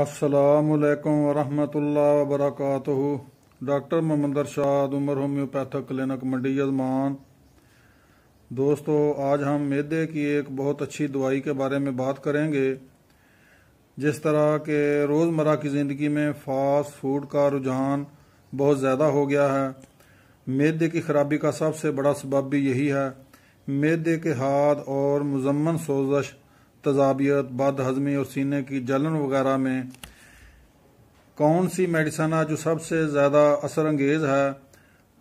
असलकम वरहमल वबरक डॉक्टर ममंदर शाद उमर होम्योपैथिक क्लिनिक मंडी अजमान दोस्तों आज हम मैदे की एक बहुत अच्छी दवाई के बारे में बात करेंगे जिस तरह के रोज़मर्रा की ज़िंदगी में फास्ट फूड का रुझान बहुत ज़्यादा हो गया है मैदे की खराबी का सबसे बड़ा सबब भी यही है मैदे के हाथ और मजम्मन सोजश तजाबियत बद हजमी और सीने की जलन वगैरह में कौन सी मेडिसन है जो सबसे ज़्यादा असर अंगेज है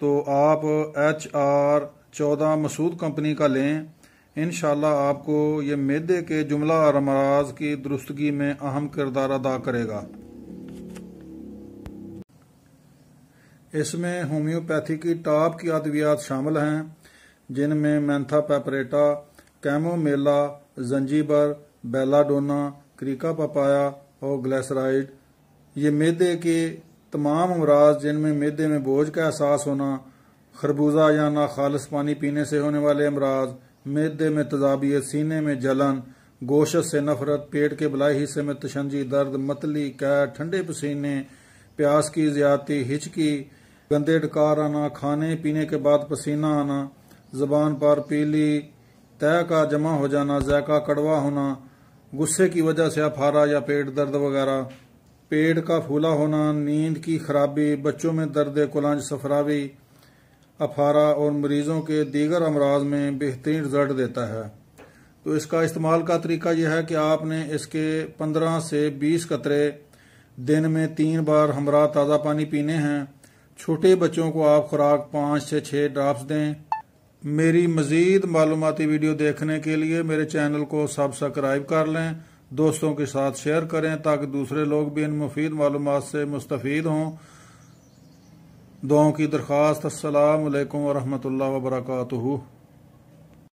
तो आप एच आर चौदह मसूद कंपनी का लें इन आपको ये मैदे के जुमला और अमराज की दुरुस्तगी में अहम किरदार अदा करेगा इसमें होम्योपैथी की टॉप की अद्वियात शामिल हैं जिनमें mentha chamomilla zingiber belladonna carica papaya और ग्लेसराइड ये मैदे के तमाम अमराज जिनमें मैदे में बोझ का एहसास होना खरबूजा या ना खालस पानी पीने से होने वाले अमराज मैदे में तजाबियत सीने में जलन गोशत से नफरत पेट के बलाई हिस्से में तशंजी दर्द मतली कैर ठंडे पसीने प्यास की ज्यादा हिचकी गंदे डकार आना खाने पीने के बाद पसीना आना जबान पर पीली तय का जमा हो जाना जायका कड़वा होना गुस्से की वजह से अफारा या पेट दर्द वगैरह पेट का फूला होना नींद की खराबी बच्चों में दर्द कुलांज सफरावी अफारा और मरीजों के दीगर अमराज में बेहतरीन रिजल्ट देता है तो इसका इस्तेमाल का तरीका यह है कि आपने इसके 15 से 20 कतरे दिन में तीन बार हमरा ताज़ा पानी पीने हैं छोटे बच्चों को आप खुराक पाँच से छः ड्राफ्ट दें मेरी मज़ीद मालूमती वीडियो देखने के लिए मेरे चैनल को सब्सक्राइब कर लें दोस्तों के साथ शेयर करें ताकि दूसरे लोग भी इन मुफीद मालूम से मुस्तफ़ हों दो की दरख्वास्त अल्लाम वरहमल वर्का